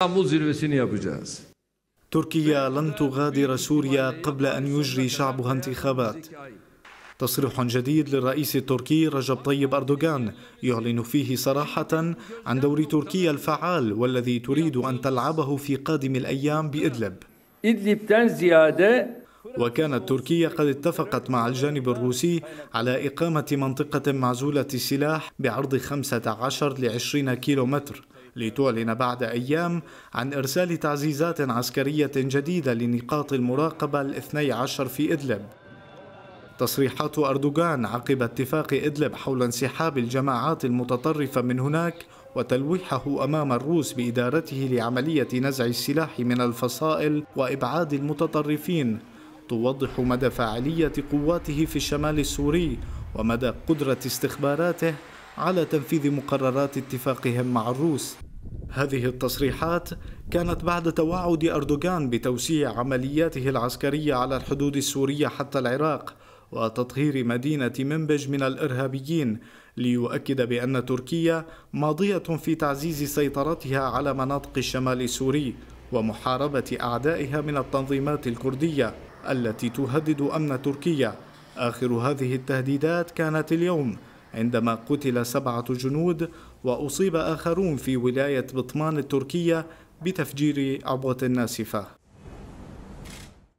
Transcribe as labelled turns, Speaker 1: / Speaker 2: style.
Speaker 1: İstanbul zirvesini yapacağız. تركيا لن تغادر سوريا قبل أن يجري شعبها انتخابات تصريح جديد للرئيس التركي رجب طيب أردوغان يعلن فيه صراحة عن دور تركيا الفعال والذي تريد أن تلعبه في قادم الأيام بإدلب وكانت تركيا قد اتفقت مع الجانب الروسي على إقامة منطقة معزولة السلاح بعرض 15 ل 20 كيلومتر لتعلن بعد أيام عن إرسال تعزيزات عسكرية جديدة لنقاط المراقبة الاثني عشر في إدلب تصريحات أردوغان عقب اتفاق إدلب حول انسحاب الجماعات المتطرفة من هناك وتلويحه أمام الروس بإدارته لعملية نزع السلاح من الفصائل وإبعاد المتطرفين توضح مدى فاعلية قواته في الشمال السوري ومدى قدرة استخباراته على تنفيذ مقررات اتفاقهم مع الروس هذه التصريحات كانت بعد توعد أردوغان بتوسيع عملياته العسكرية على الحدود السورية حتى العراق وتطهير مدينة منبج من الإرهابيين ليؤكد بأن تركيا ماضية في تعزيز سيطرتها على مناطق الشمال السوري ومحاربة أعدائها من التنظيمات الكردية التي تهدد أمن تركيا آخر هذه التهديدات كانت اليوم عندما قتل سبعة جنود وأصيب آخرون في ولاية بطمان التركية بتفجير عبوة ناسفة